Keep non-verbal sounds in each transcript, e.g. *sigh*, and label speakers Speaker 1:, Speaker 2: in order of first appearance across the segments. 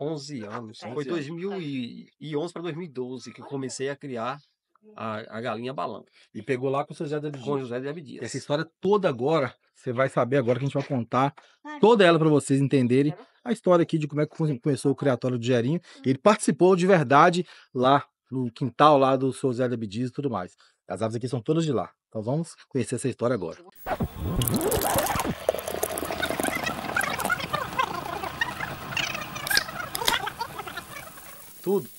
Speaker 1: 11 anos. 11 né? Foi 2011 para 2012 que eu comecei a criar a, a galinha balão. E pegou lá com o José de Abdias. Com José de Abdias. Essa história
Speaker 2: toda agora, você vai saber agora que a gente vai contar ah, toda ela para vocês entenderem a história aqui de como é que começou o criatório do Gerinho. Hum. Ele participou de verdade lá no quintal lá do seu José de Abdias e tudo mais. As aves aqui são todas de lá. Então vamos conhecer essa história agora. tudo.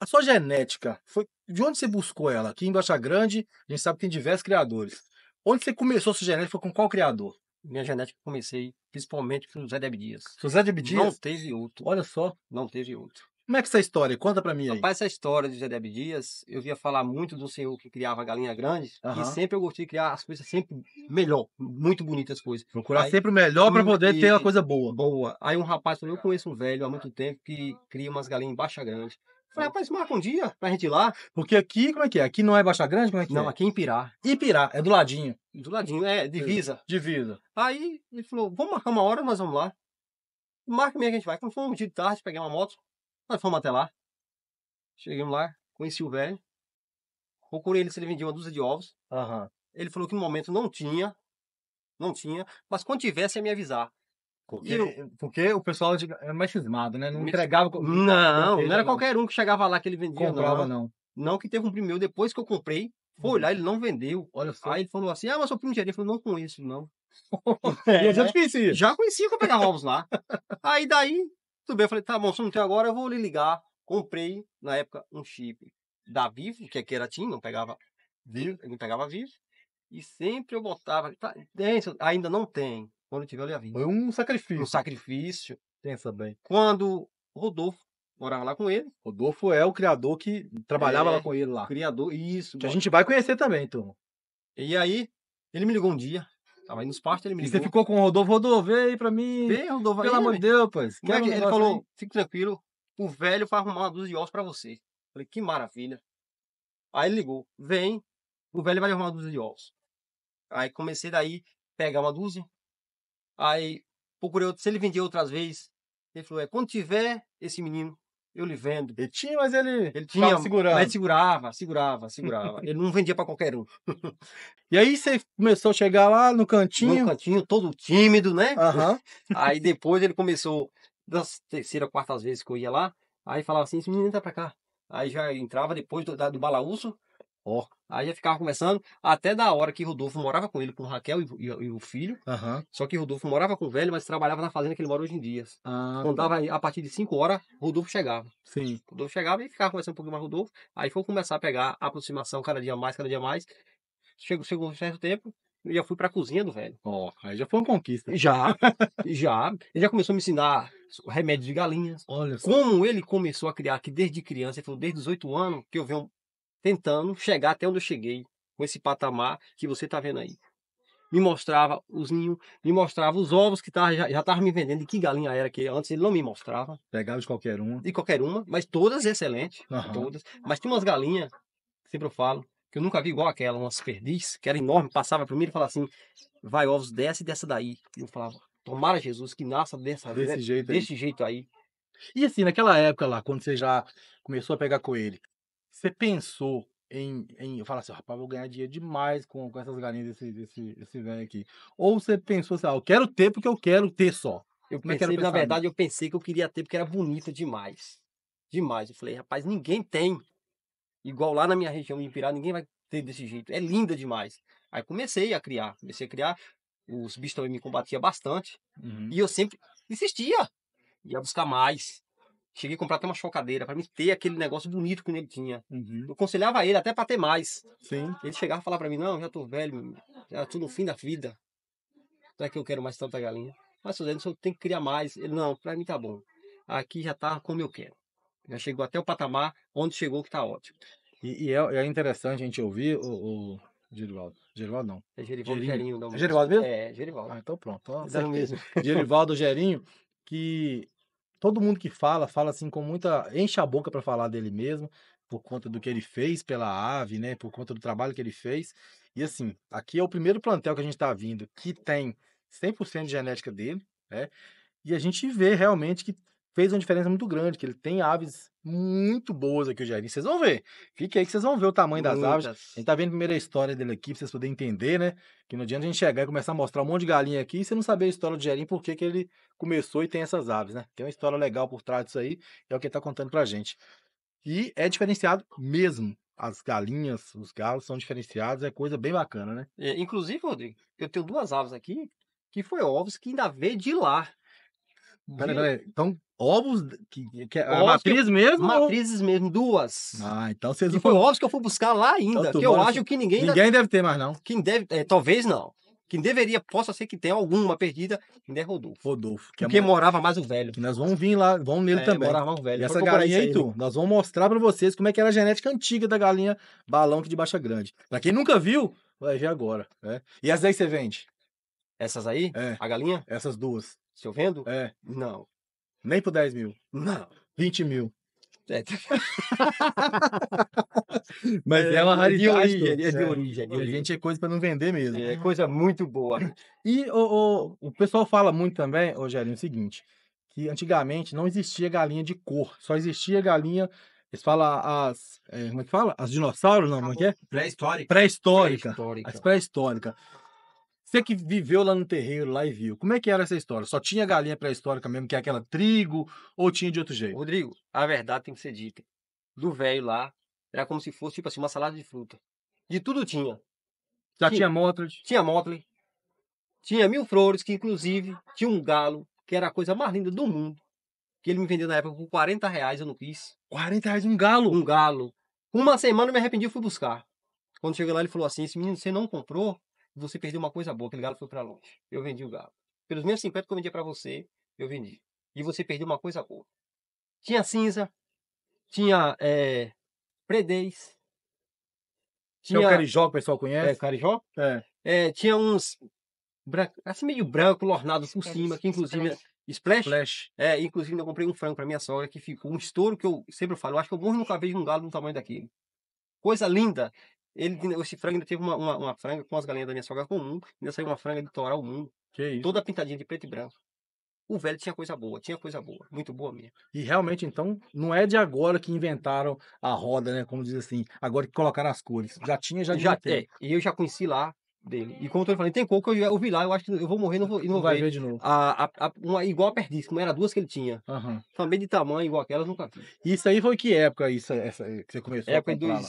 Speaker 2: A sua genética, foi de onde você buscou ela? Aqui em Baixa Grande, a gente sabe que tem diversos criadores. Onde você começou a sua genética? Foi com qual criador? Minha genética comecei principalmente com o José de Dias José de Dias Não teve outro.
Speaker 1: Olha só. Não teve outro. Como é que é essa história? Conta para mim aí. Rapaz, essa história do Jedeb Dias, eu via falar muito de um senhor que criava galinha grande uhum. e sempre eu gostei de criar as coisas sempre melhor, muito bonitas as coisas. Procurar aí, sempre o melhor para poder e, ter uma coisa boa. Boa. Aí um rapaz falou, eu conheço um velho há muito tempo que cria umas galinhas em baixa grande. falei, rapaz, marca um dia pra gente ir lá. Porque aqui, como é que é? Aqui não é Baixa Grande? Como é que não, é? aqui é em Pirá. Pirá, é do ladinho. Do ladinho, é, é, divisa. Divisa. Aí ele falou, vamos marcar uma hora, nós vamos lá. Marca mesmo que a gente vai. Quando for um dia de tarde, pegar uma moto, nós fomos até lá. Chegamos lá, conheci o velho. Procurei ele se ele vendia uma dúzia de ovos. Uhum. Ele falou que no momento não tinha. Não tinha. Mas quando tivesse, ia me avisar. Porque, eu,
Speaker 2: porque o pessoal era é mais cismado,
Speaker 1: né? Não me... entregava. Não, não era qualquer um que chegava lá que ele vendia. Comprava, não. não. Não, que teve um primo meu, depois que eu comprei, foi uhum. lá, ele não vendeu. Olha só. Aí ele falou assim: ah, mas sou primo gerente falou, não conheço, não. *laughs* é, já te conhecia. Já conhecia que eu pegava ovos lá. *laughs* Aí daí, tudo bem, eu falei, tá bom, se não tem agora, eu vou lhe ligar. Comprei, na época, um chip da Vivo, que aqui é era TIM, não pegava Vivo, não pegava Vivo. E sempre eu botava, tá, tem, ainda não tem. Quando tiver, eu lhe aviso. Foi um sacrifício. Um sacrifício.
Speaker 2: Pensa bem. Quando Rodolfo morava lá com ele. Rodolfo é o criador que trabalhava é, lá com ele lá. Criador, isso. Que a gente vai conhecer também, turma.
Speaker 1: E aí, ele me ligou um dia, Tava indo nos partos, ele me ligou. E você ficou
Speaker 2: com o Rodolfo? Rodolfo, vem aí pra mim. Vem, Rodolfo. Pelo amor né? de Deus, pô. É ele, ele falou,
Speaker 1: fique tranquilo, o velho vai arrumar uma dúzia de ossos pra você. Falei, que maravilha. Aí ele ligou, vem, o velho vai arrumar uma dúzia de ossos. Aí comecei daí, pegar uma dúzia. Aí procurei outro, se ele vendia outras vezes. Ele falou, é, quando tiver esse menino, eu lhe vendo. Ele tinha, mas ele, ele tinha, segurando. mas segurava, segurava, segurava. *laughs* ele não vendia para qualquer um.
Speaker 2: e aí você começou a chegar lá no cantinho?
Speaker 1: No cantinho, todo tímido, né? Uhum. *laughs* aí depois ele começou, das terceira, quartas vezes que eu ia lá, aí falava assim, esse menino tá para cá. Aí já entrava depois do, do balaúso, ó, Aí já ficava conversando até da hora que Rodolfo morava com ele, com Raquel e, e, e o filho. Uhum. Só que Rodolfo morava com o velho, mas trabalhava na fazenda que ele mora hoje em dia. Ah, Quando dava tá. a partir de 5 horas, Rodolfo chegava. Sim. Rodolfo chegava e ficava conversando um pouquinho mais com Rodolfo. Aí foi começar a pegar a aproximação cada dia mais, cada dia mais. Chegou, chegou um certo tempo, eu já fui pra cozinha do velho. Ó, oh, aí já foi uma conquista. Já, *laughs* já. Ele já começou a me ensinar remédios de galinhas. Olha só. Como ele começou a criar, que desde criança, ele falou, desde os anos, que eu venho tentando chegar até onde eu cheguei com esse patamar que você está vendo aí. Me mostrava os ninhos, me mostrava os ovos que tava, já estava me vendendo, de que galinha era que antes ele não me mostrava. Pegava de qualquer uma. De qualquer uma, mas todas excelentes. Uhum. Todas. Mas tinha umas galinhas, sempre eu falo, que eu nunca vi igual aquela, umas perdiz, que era enorme, passava mim e falava assim: vai ovos dessa e dessa daí. E eu falava: tomara Jesus que nasça dessa desse jeito, desse aí. jeito aí.
Speaker 2: E assim, naquela época lá, quando você já começou a pegar coelho, você pensou em, em falar assim, rapaz, vou ganhar dinheiro demais com, com essas galinhas desse, desse, desse velho aqui. Ou você pensou assim, ah, eu quero ter porque eu quero ter só. Eu Como é pensei, na verdade, nisso? eu pensei que eu queria ter porque era
Speaker 1: bonita demais. Demais. Eu falei, rapaz, ninguém tem. Igual lá na minha região, em Pirá, ninguém vai ter desse jeito. É linda demais. Aí comecei a criar. Comecei a criar. Os bichos também me combatiam bastante. Uhum. E eu sempre insistia. Ia buscar mais. Cheguei a comprar até uma chocadeira para me ter aquele negócio bonito que ele tinha. Uhum. Eu aconselhava ele até para ter mais. Sim. Ele chegava e falava para mim: Não, já tô velho, já tô no fim da vida. Não é que eu quero mais tanta galinha. Mas, Suzano, eu tenho que criar mais. Ele: Não, para mim tá bom. Aqui já tá como eu quero. Já chegou até o patamar onde chegou que tá ótimo.
Speaker 2: E, e é, é, interessante a gente ouvir o, o... Gerivaldo. Gerivaldo não. É Gerivaldo Gerinho. Gerinho não. É Gerivaldo mesmo? É, Gerivaldo. Ah, então pronto. Ó, *laughs* mesmo. Gerivaldo Gerinho, que todo mundo que fala, fala assim com muita. enche a boca para falar dele mesmo, por conta do que ele fez pela AVE, né? Por conta do trabalho que ele fez. E assim, aqui é o primeiro plantel que a gente está vindo que tem 100% de genética dele, né? E a gente vê realmente que fez uma diferença muito grande, que ele tem aves muito boas aqui, o Jairinho. Vocês vão ver. Fique aí que vocês vão ver o tamanho das aves. A gente tá vendo a primeira história dele aqui, pra vocês poderem entender, né? Que não adianta a gente chegar e começar a mostrar um monte de galinha aqui e você não saber a história do Jairinho, por que ele começou e tem essas aves, né? Tem uma história legal por trás disso aí, é o que ele tá contando pra gente. E é diferenciado mesmo. As galinhas, os galos são diferenciados, é coisa bem bacana, né?
Speaker 1: É, inclusive, Rodrigo, eu tenho duas aves aqui que foi ovos que ainda veio de lá. Peraí, peraí.
Speaker 2: Então, Ovos? Que, que é ovos matriz mesmo? Matrizes
Speaker 1: ou... mesmo, duas.
Speaker 2: Ah, então vocês não. E foi
Speaker 1: ovos que eu fui buscar lá ainda, então, que eu acho que ninguém. Ninguém ainda... deve ter mais, não. Quem deve. É, talvez não. Quem deveria, possa ser que tenha alguma perdida, ainda é Rodolfo. Rodolfo. Que é Porque é... morava mais o velho. Que nós vamos vir lá, vamos nele é, também. Morava mais o velho. E essa galinha aí, tu, né?
Speaker 2: nós vamos mostrar para vocês como é que era a genética antiga da galinha balão aqui de Baixa Grande. Pra quem nunca viu, vai ver agora. Né? E as daí você vende? Essas aí? É. A galinha? Essas duas. Se eu vendo? É. Não. Nem por 10 mil. Não. 20 mil. É. Tá *laughs* Mas é, é uma é raridade. É de é. origem, é de origem. É de origem. A gente é coisa para não vender mesmo. É coisa muito boa. E o, o, o pessoal fala muito também, Rogério, o seguinte: que antigamente não existia galinha de cor, só existia galinha. Eles falam as. É, como é que fala? As dinossauros, não, como é que é? Pré-histórica. Pré-histórica. Pré as pré histórica você que viveu lá no terreiro, lá e viu, como é que era essa história? Só tinha galinha pré-histórica mesmo, que é aquela trigo, ou tinha de outro jeito? Rodrigo, a verdade tem que ser dita. Do velho lá, era como se fosse, tipo assim, uma salada
Speaker 1: de fruta. De tudo tinha. Já tinha, tinha Motley? Tinha Motley. Tinha mil flores, que inclusive tinha um galo, que era a coisa mais linda do mundo. Que ele me vendeu na época por 40 reais, eu não quis. 40 reais um galo? Um galo. Uma semana eu me arrependi e fui buscar. Quando cheguei lá, ele falou assim: esse menino você não comprou você perdeu uma coisa boa, aquele galo foi para longe. Eu vendi o galo. Pelos menos 50 que eu vendi para você, eu vendi. E você perdeu uma coisa boa. Tinha cinza, tinha é, predez.
Speaker 2: Tinha é o carijó que o pessoal é, conhece. É, carijó. É.
Speaker 1: é tinha uns branco, assim meio branco, lornado por cima, que inclusive... Splash? Splash. É, inclusive eu comprei um frango para minha sogra que ficou um estouro que eu sempre falo, eu acho que eu morro nunca vejo um galo do tamanho daquele. Coisa linda. Ele, esse frango ainda teve uma, uma, uma franga com as galinhas da minha sogra comum ainda saiu uma franga de toral um. Que é isso? Toda pintadinha de preto e branco. O velho tinha coisa boa, tinha coisa boa, muito boa mesmo.
Speaker 2: E realmente, então, não é de agora que inventaram a roda, né? Como diz assim, agora que colocaram as cores. Já tinha, já Já tem. É, e eu já conheci lá dele. E como eu tô tem coco, eu, eu vi lá, eu acho que
Speaker 1: eu vou morrer e não vou, não, não vai ver. ver. de novo. A, a, a, uma, igual a perdiz, como era duas que ele tinha. Uhum. Também de
Speaker 2: tamanho igual aquelas, nunca vi. Isso aí foi que época isso, essa, que você começou época a comprar?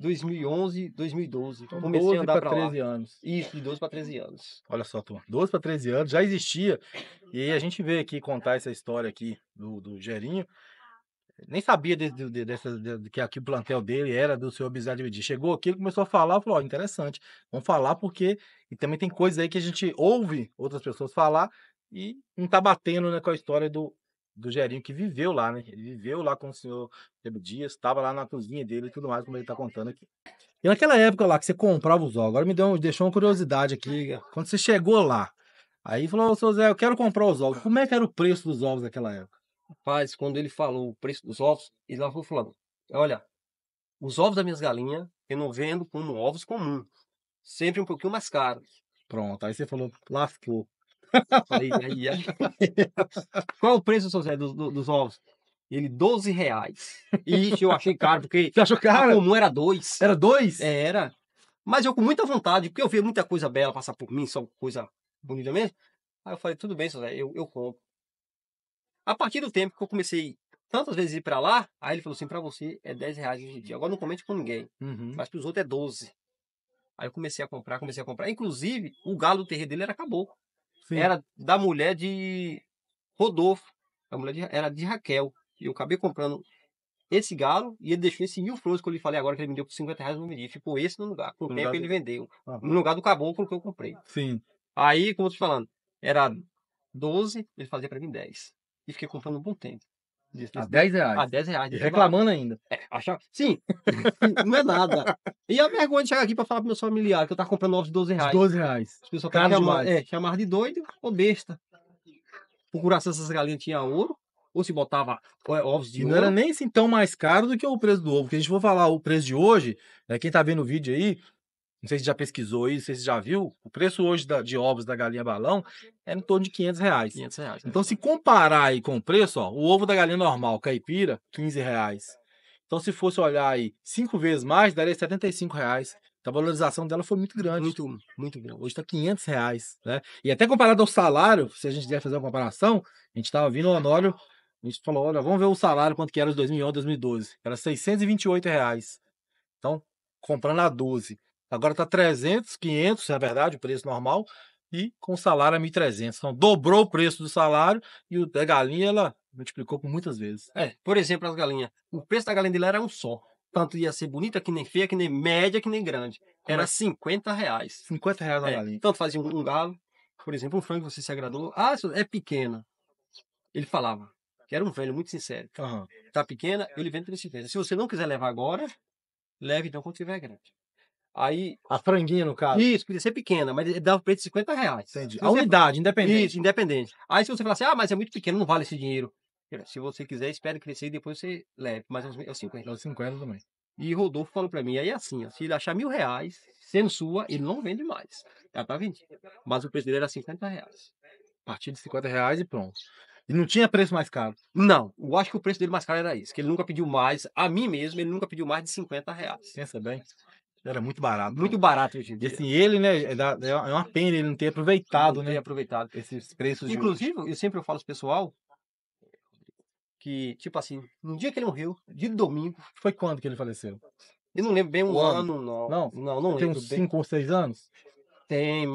Speaker 1: 2011, 2012. Então, comecei 12 a andar para 13 lá. anos. Isso, de 12 para 13 anos.
Speaker 2: Olha só, turma, 12 para 13 anos já existia. E a gente veio aqui contar essa história aqui do, do Gerinho. Nem sabia de, de, dessa, de, que aqui o plantel dele era do seu Bizarro Dividir. Chegou aqui, ele começou a falar, falou: oh, interessante, vamos falar porque. E também tem coisas aí que a gente ouve outras pessoas falar e não tá batendo né, com a história do do Gerinho que viveu lá, né? Ele viveu lá com o senhor Pedro Dias, estava lá na cozinha dele e tudo mais, como ele está contando aqui. E naquela época lá que você comprava os ovos, agora me deu, deixou uma curiosidade aqui. Quando você chegou lá, aí falou, seu Zé, eu quero comprar os ovos. Como é que era o preço dos ovos naquela época? Rapaz, quando
Speaker 1: ele falou o preço dos ovos, ele lá falando, olha, os ovos das minhas galinhas, eu não vendo como ovos comuns. Sempre um pouquinho mais caros.
Speaker 2: Pronto, aí você falou, lascou. Falei, ai,
Speaker 1: ai. *laughs*
Speaker 2: Qual é o preço, seu Zé, dos, dos ovos?
Speaker 1: Ele, 12 reais. Ixi, eu achei caro, porque. Você achou caro? Como era dois. Era dois? É, era. Mas eu com muita vontade, porque eu vi muita coisa bela passar por mim, só coisa bonita mesmo. Aí eu falei, tudo bem, seu Zé, eu, eu compro. A partir do tempo que eu comecei tantas vezes ir para lá, aí ele falou assim, para você é 10 reais hoje em dia. Agora não comente com ninguém, uhum. mas para os outros é 12. Aí eu comecei a comprar, comecei a comprar. Inclusive, o galo do terreiro dele era caboclo. Sim. era da mulher de Rodolfo, a mulher de, era de Raquel. E eu acabei comprando esse galo e ele deixou esse mil flores que eu lhe falei agora que ele me deu por 50 reais no Miri. Ficou esse no lugar. Com o tempo ele vendeu. Ah. No lugar do caboclo que eu comprei. Sim. Aí, como eu tô te falando, era 12, ele fazia para mim 10. E fiquei comprando um bom tempo. A 10 reais. A ah, 10 reais. E reclamando ainda. É, achar... Sim, *laughs* não é nada. E a vergonha de chegar aqui pra falar pro meu familiar que eu tava comprando ovos de 12 reais. 12 reais. As pessoas chamar, é, chamar de doido ou besta. Procurar se essas galinhas tinham ouro ou se botava é, ovos de e ouro. Não era
Speaker 2: nem assim tão mais caro do que o preço do ovo. Porque a gente for falar o preço de hoje, né, quem tá vendo o vídeo aí, não sei se já pesquisou isso, não sei se já viu. O preço hoje da, de ovos da galinha balão é em torno de 500 reais. 500 reais né? então, se comparar aí com o preço, ó, o ovo da galinha normal, caipira, 15 reais. Então, se fosse olhar aí cinco vezes mais, daria 75 reais. Então, a valorização dela foi muito grande. Muito, muito grande. Hoje está 500 reais, né? E até comparado ao salário, se a gente quiser fazer uma comparação, a gente estava vindo o Honório, a gente falou, olha, vamos ver o salário, quanto que era de 2011, 2012. Era 628 reais. Então, comprando a 12. Agora está 300, 500, na verdade, o preço normal, e com salário a 1.300. Então, dobrou o preço do salário e o da galinha, ela multiplicou por muitas vezes.
Speaker 1: É, por exemplo, as galinhas. O preço da galinha dele era um só. Tanto ia ser bonita que nem feia, que nem média, que nem grande. Era é? 50 reais. 50 reais a é, galinha. Tanto fazia um, um galo, por exemplo, um frango que você se agradou. Ah, é pequena. Ele falava, que era um velho muito sincero. Uhum. Tá pequena, eu lhe vendo 350. Se você não quiser levar agora, leve então quando tiver grande. Aí. A franguinha, no caso. Isso, podia ser pequena, mas dava o preço de 50 reais. Entendi. Então, a unidade, independente. Isso, independente. Aí se você falar assim, ah, mas é muito pequeno, não vale esse dinheiro. Se você quiser, espere crescer e depois você leve. Mas é os 50. É os 50 também. E Rodolfo falou para mim, aí é assim, ó, se ele achar mil reais, sendo sua, ele não vende mais. Ela tá vendido Mas o preço dele era 50 reais. A partir de 50 reais e pronto.
Speaker 2: E não tinha preço mais caro?
Speaker 1: Não. Eu acho que o preço dele mais caro era isso. Que ele nunca pediu mais, a mim mesmo, ele nunca pediu mais de 50 reais. Pensa bem.
Speaker 2: Era muito barato. Muito né? barato gente E assim, ele, né, é, é, é uma pena ele não ter aproveitado, não né? Ter aproveitado. Esses preços Inclusive, eu sempre falo pro pessoal que,
Speaker 1: tipo assim, no dia que ele morreu, de domingo... Foi quando que ele faleceu? Eu não lembro bem um, ano, ano, não. Não? Não, não Tem uns 5
Speaker 2: ou 6 anos?
Speaker 1: Tem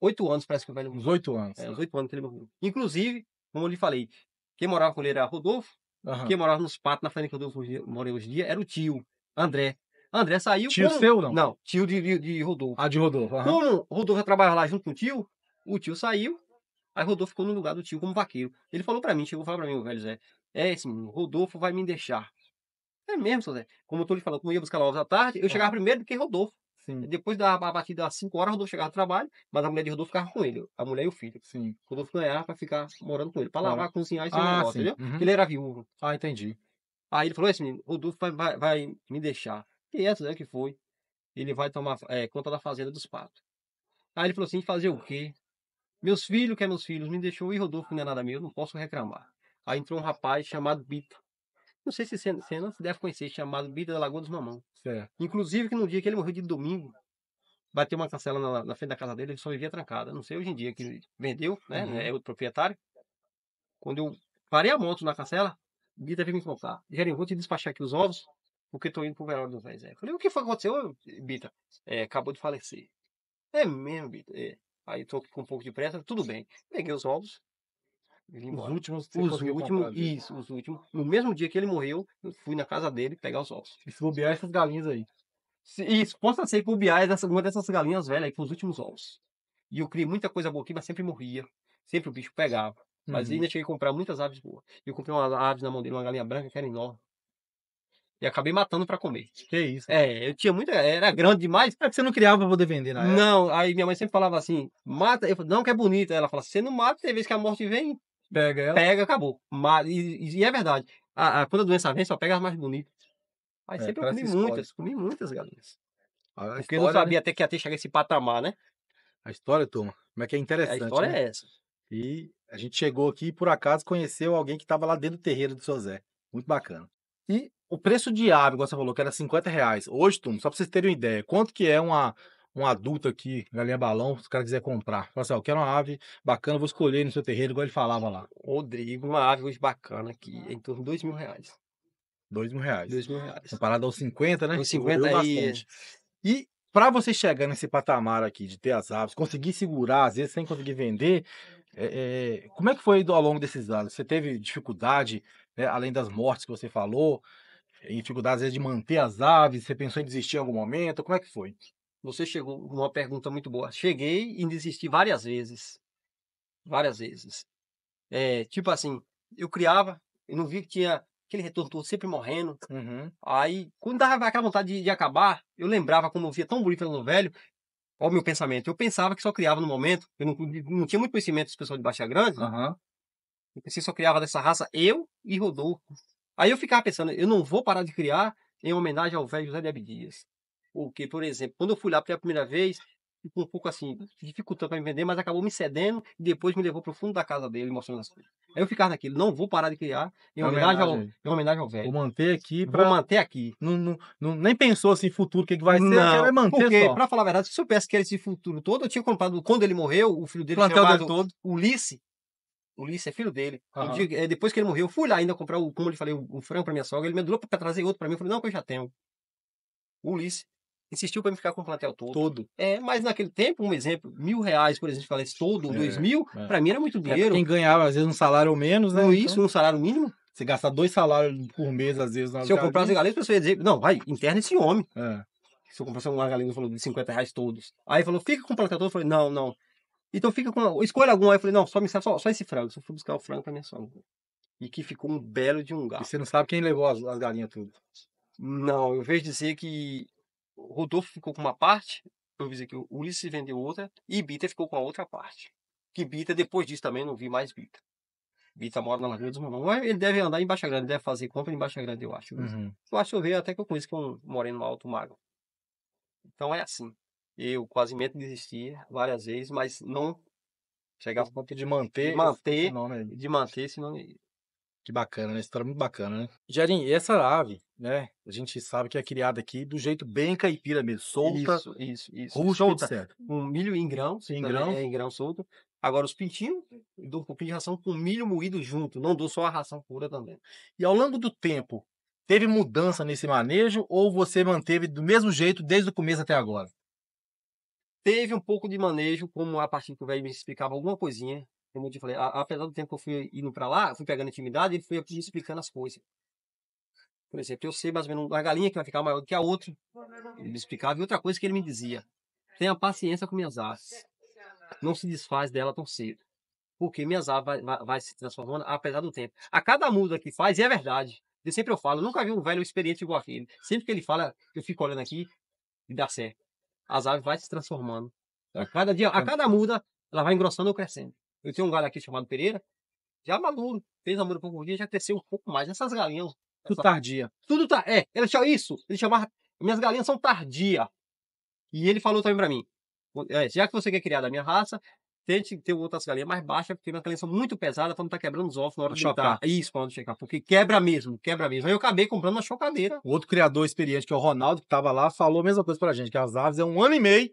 Speaker 1: oito anos, parece que o velho morreu. Uns
Speaker 2: oito anos. É, uns
Speaker 1: oito anos que ele morreu. Inclusive, como eu lhe falei, quem morava com ele era Rodolfo, uhum. quem morava nos patos na frente que o Rodolfo mora hoje em dia era o tio, André. André saiu. Tio como... seu, não? Não, tio de, de, de Rodolfo.
Speaker 2: Ah, de Rodolfo. Uhum. Como
Speaker 1: Rodolfo já trabalhava lá junto com o tio, o tio saiu. Aí Rodolfo ficou no lugar do tio como vaqueiro. Ele falou para mim, chegou e falou pra mim, o velho Zé. É esse menino, Rodolfo vai me deixar. É mesmo, seu Zé. Como eu tô lhe falando, como eu ia buscar lá à tarde, eu chegava primeiro do que Rodolfo. Sim. Depois da batida das 5 horas, Rodolfo chegava do trabalho, mas a mulher de Rodolfo ficava com ele, a mulher e o filho. Sim. Rodolfo ganhava pra ficar morando com ele, pra lavar, ah. cozinhar e esse ah, negócio, entendeu? Uhum. Ele era viúvo. Ah, entendi. Aí ele falou: esse menino, Rodolfo vai, vai, vai me deixar essa né, que foi. Ele vai tomar é, conta da fazenda dos patos. Aí ele falou assim, fazer o quê? Meus filhos, que é meus filhos, me deixou e Rodolfo não é nada meu, não posso reclamar. Aí entrou um rapaz chamado Bita. Não sei se você não deve conhecer, chamado Bita da Lagoa dos Mamão. Certo. Inclusive que no dia que ele morreu de domingo, bateu uma cancela na, na, frente da casa dele, ele só vivia trancada. Não sei hoje em dia que vendeu, né, né? Uhum. É outro proprietário. Quando eu parei a moto na cancela, Bita veio me contar. Jerem, vou te despachar aqui os ovos porque tô indo pro velório do velho Eu Falei, o que foi que aconteceu, Bita? É, acabou de falecer. É mesmo, Bita? É. Aí tô com um pouco de pressa, tudo bem. Peguei os ovos. Os últimos, os últimos, isso, os últimos. No mesmo dia que ele morreu, eu fui na casa dele pegar os ovos. E se bobear essas galinhas aí. Se, isso, possa ser que bobear uma dessas galinhas velhas aí, com os últimos ovos. E eu criei muita coisa boa aqui, mas sempre morria. Sempre o bicho pegava. Mas uhum. ainda cheguei a comprar muitas aves boas. Eu comprei uma aves na mão dele, uma galinha branca que era enorme. E acabei matando para comer. Que isso. É, eu tinha muita. Era grande demais. É que você não criava pra poder vender, né? Não, aí minha mãe sempre falava assim: mata. Eu falei, não, que é bonita. Ela fala: você não mata, tem vez que a morte vem. Pega ela. Pega, acabou. Mas, e, e é verdade. A, a, quando a doença vem, só pega as mais bonitas. Mas é, sempre eu comi muitas,
Speaker 2: comi muitas galinhas. A Porque história, eu não né? sabia né? até que ia ter chegar esse patamar, né? A história, turma, como é que é, é interessante. A história né? é essa. E a gente chegou aqui e por acaso conheceu alguém que estava lá dentro do terreiro do seu Zé. Muito bacana. E o preço de ave, igual você falou, que era 50 reais. Hoje, Tum, só pra vocês terem uma ideia, quanto que é uma, um adulto aqui, galinha balão, se o cara quiser comprar. Fala assim, ó, eu quero uma ave bacana, vou escolher no seu terreiro, igual ele falava lá.
Speaker 1: Rodrigo, uma ave hoje bacana aqui, em torno de dois mil reais.
Speaker 2: Dois mil reais. Dois mil reais. Comparado aos 50, né? Os 50 tipo, aí. E para você chegar nesse patamar aqui de ter as aves, conseguir segurar, às vezes sem conseguir vender, é, é, como é que foi ao longo desses anos? Você teve dificuldade, né, além das mortes que você falou? dificuldade às vezes de manter as aves? Você pensou em desistir em algum momento? Como é que foi? Você chegou uma pergunta muito boa. Cheguei e desisti várias vezes.
Speaker 1: Várias vezes. É, tipo assim, eu criava, eu não vi que tinha aquele retorno todo sempre morrendo. Uhum. Aí, quando dava aquela vontade de, de, acabar, eu lembrava como eu via tão bonito no velho. Olha o meu pensamento. Eu pensava que só criava no momento. Eu não, não tinha muito conhecimento dos pessoal de Baixa Grande. Uhum. Eu pensei que só criava dessa raça eu e Rodolfo. Aí eu ficava pensando, eu não vou parar de criar em homenagem ao velho José de Abdias. Porque, por exemplo, quando eu fui lá pela primeira vez, ficou um pouco assim, dificultando para me vender, mas acabou me cedendo e depois me levou para o fundo da casa dele mostrando as coisas. Aí eu ficava naquilo, não vou parar de criar em homenagem, é homenagem.
Speaker 2: Ao, em homenagem ao velho. Vou manter aqui. Pra... Vou manter aqui. Não, não, não nem pensou assim, futuro, o que, que vai ser, não, quero é manter porque, só. Pra
Speaker 1: falar a verdade, se eu soubesse que era esse futuro todo, eu tinha comprado, quando ele morreu, o filho dele Plantel chamado todo. Ulisse, Ulisses é filho dele. Uhum. Um dia, eh, depois que ele morreu, eu fui lá ainda comprar o como ele falei um frango pra minha sogra. Ele me durou pra trazer outro pra mim. Eu falei, não, que eu já tenho. O Ulisses insistiu pra mim ficar com o plantel todo. Todo. É, mas naquele tempo, um exemplo, mil reais, por exemplo, falei, todo, é, dois mil, é. pra mim
Speaker 2: era muito dinheiro. É, quem ganhava, às vezes, um salário ou menos, né? Não então... isso, um salário mínimo. Você gastar dois salários por mês, às vezes, Se eu comprasse galinha, as pessoas iam dizer, não, vai, interna esse homem. É. Se eu comprasse
Speaker 1: uma galinha, falou de 50 reais todos. Aí falou, fica com o plantel todo. Eu falei, não, não. Então fica com. Escolha algum. Aí eu falei, não, só me serve só, só esse frango. Só fui buscar o frango pra minha sogra. E que ficou um belo de um galo. E você não sabe quem levou as, as galinhas tudo? Não, eu vejo dizer que o Rodolfo ficou com uma parte, eu dizer que o Ulisses vendeu outra, e Bita ficou com a outra parte. Que Bita, depois disso também, não vi mais Bita. Bita mora na Lagoa dos Mamões. Ele deve andar em Baixa Grande, deve fazer compra em Baixa Grande, eu acho. Né? Uhum. Eu acho que eu vejo até que eu conheço que é um moreno alto magro. Então é assim. Eu quase mesmo desistia várias vezes, mas não chegava ao
Speaker 2: ponto de manter, de manter,
Speaker 1: nome, de manter esse nome. Que bacana, né? História muito bacana,
Speaker 2: né? e essa ave, né? A gente sabe que é criada aqui do jeito bem caipira mesmo, solta. Isso, isso, isso. Rústica, solta. Certo.
Speaker 1: Um milho em grão, em né? grão. É, em
Speaker 2: grão solto. Agora, os pintinhos, dou pouquinho de ração com milho moído junto, não dou só a ração pura também. E ao longo do tempo, teve mudança nesse manejo ou você manteve do mesmo jeito desde o começo até agora? Teve um pouco de manejo, como a partir que o velho me explicava alguma
Speaker 1: coisinha. Como eu te falei, apesar do tempo que eu fui indo para lá, fui pegando intimidade, ele foi explicando as coisas. Por exemplo, eu sei mais ou menos uma galinha que vai ficar maior do que a outra. Ele me explicava. E outra coisa que ele me dizia: tenha paciência com minhas aves. Não se desfaz dela tão cedo. Porque minhas aves vai, vai, vai se transformando apesar do tempo. A cada muda que faz, e é verdade. Eu sempre eu falo, nunca vi um velho experiente igual aquele. Sempre que ele fala, eu fico olhando aqui e dá certo as aves vai se transformando. Tá. A cada dia, a tá. cada muda, ela vai engrossando ou crescendo. Eu tenho um galho aqui chamado Pereira, já maduro, fez a muda por dia, já cresceu um pouco mais. Essas galinhas. Tudo tardia. Tudo tá. É, ele chama isso. Ele chamava. Minhas galinhas são tardia. E ele falou também para mim: é, já que você quer criar da minha raça, Tente ter outras galinhas mais baixas, porque minha galinha são muito pesada para não estar tá quebrando os ovos na hora de chocar. Isso, na hora checar, porque
Speaker 2: quebra mesmo, quebra mesmo. Aí eu acabei comprando uma chocadeira. O outro criador experiente, que é o Ronaldo, que estava lá, falou a mesma coisa para a gente, que as aves é um ano e meio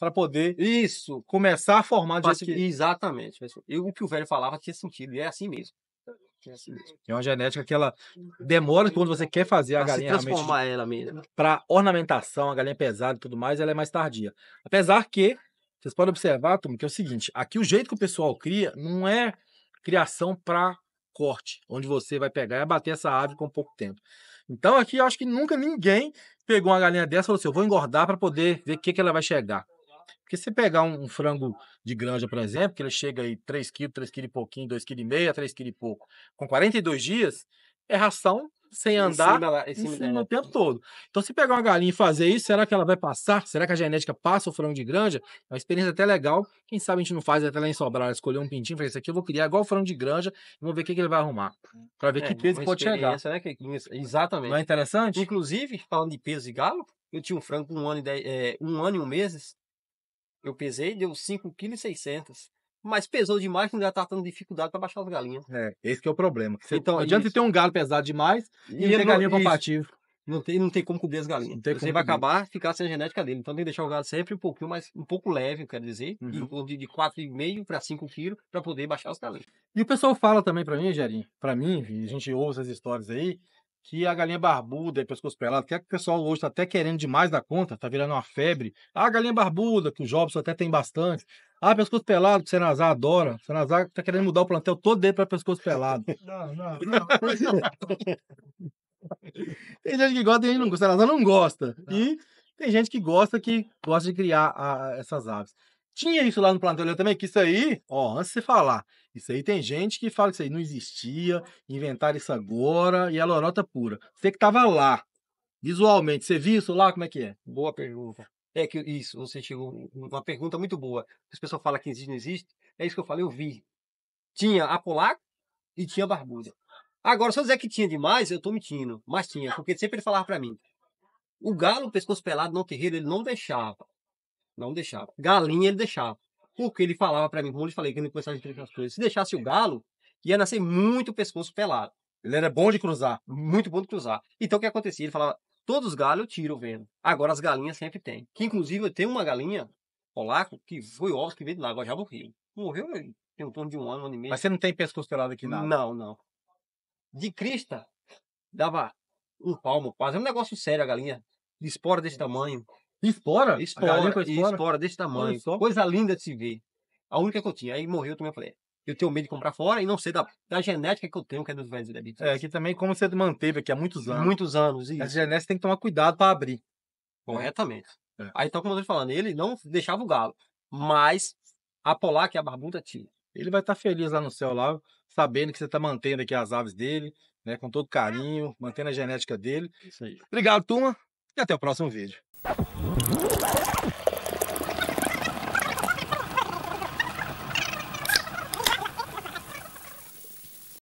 Speaker 2: para poder isso começar a formar de que... Exatamente.
Speaker 1: Eu, o que o velho falava tinha sentido, e é assim mesmo. É assim mesmo.
Speaker 2: É uma genética que ela demora quando você quer fazer a pra galinha. transformar ela mesmo. Para ornamentação, a galinha é pesada e tudo mais, ela é mais tardia. Apesar que vocês podem observar, Tom, que é o seguinte: aqui o jeito que o pessoal cria não é criação para corte, onde você vai pegar e abater essa ave com pouco tempo. Então aqui eu acho que nunca ninguém pegou uma galinha dessa e falou assim: eu vou engordar para poder ver o que, que ela vai chegar. Porque se você pegar um, um, frango de granja, por exemplo, que ele chega aí 3 quilos, 3 quilos e pouquinho, 2,5 quilos e meio, 3 quilos e pouco, com 42 dias, é ração sem andar em cima, em cima, em cima é. o tempo é. todo. Então, se pegar uma galinha e fazer isso, será que ela vai passar? Será que a genética passa o frango de granja? É uma experiência até legal. Quem sabe a gente não faz até lá em Sobral, escolher um pintinho, fazer isso aqui, eu vou criar igual o frango de granja e vou ver o que, que ele vai arrumar. Para ver é, que peso pode chegar.
Speaker 1: Né? Que, exatamente. Não é interessante? Inclusive, falando de peso de galo, eu tinha um frango um ano e, dez, é, um, ano e um meses. Eu pesei, deu 5,6 kg mas pesou demais, não já tá tendo dificuldade para baixar as galinhas.
Speaker 2: É, esse que é o problema. Você, então, adianta isso. ter um galo pesado demais e, e ter galinha compatível. Não tem, não tem como cobrir as galinhas. Você vai acabar
Speaker 1: ficar sem a genética dele. Então tem que deixar o galo sempre um pouquinho mais, um pouco leve, quero dizer, uhum. de, de 4,5 para 5 quilos, para poder baixar as galinhas.
Speaker 2: E o pessoal fala também para mim, Jerinho, para mim, a gente ouve essas histórias aí, que a galinha barbuda e pescoço pelado, que, é que o pessoal hoje está até querendo demais da conta, está virando uma febre. Ah, a galinha barbuda, que o Jobson até tem bastante. Ah, pescoço pelado, o Senazar adora. O Senazar tá querendo mudar o plantel todo dele pra pescoço pelado. *laughs* Não, não, não. tem gente que gosta, tem gente não gosta. O Senazar não gosta. Não. E tem gente que gosta, que gosta de criar a, essas aves. Tinha isso lá no plantel também, que isso aí, ó, antes de você falar, isso aí tem gente que fala que isso aí não existia, inventaram isso agora e a é lorota pura. Você que tava lá, visualmente, você viu isso lá? Como é que é?
Speaker 1: Boa pergunta. É que isso, você chegou uma pergunta muito boa. As pessoas falam que existe, não existe. É isso que eu falei, eu vi. Tinha a polaca e tinha a barbuda. Agora, se eu dizer que tinha demais, eu tô mentindo. Mas tinha, porque sempre ele falava para mim. O galo, pescoço pelado, não terreiro, ele não deixava. Não deixava. Galinha, ele deixava. Porque ele falava para mim, como eu falei, que ele começava a entregar as coisas. Se deixasse o galo, ia nascer muito pescoço pelado. Ele era bom de cruzar, muito bom de cruzar. Então o que acontecia? Ele falava, Todos os galhos eu tiro vendo. Agora as galinhas sempre tem. Que inclusive eu tenho uma galinha polaco que foi óbvio que veio de lá, agora já morreu. Morreu tem um torno de um ano, um ano e meio. Mas você não tem pescoço pelado aqui nada? Não, não. De crista, dava um palmo quase. É um negócio sério a galinha. De espora desse tamanho.
Speaker 2: Espora? Espora,
Speaker 1: espora, espora desse tamanho. Coisa linda de se ver. A única que eu tinha. Aí morreu eu também, falei, eu tenho medo de
Speaker 2: comprar fora e não
Speaker 1: sei da, da genética que eu tenho, que é dos velhos israelitas. É,
Speaker 2: que também, como você manteve aqui há muitos anos. Muitos anos, isso. A genética tem que tomar cuidado para abrir. Né?
Speaker 1: Corretamente.
Speaker 2: É. Aí, então, como eu tô falando, ele não deixava o galo, mas a polar, que é a barbuda tinha. Ele vai estar tá feliz lá no céu, lá, sabendo que você está mantendo aqui as aves dele, né, com todo carinho, mantendo a genética dele. Isso aí. Obrigado, turma, e até o próximo vídeo.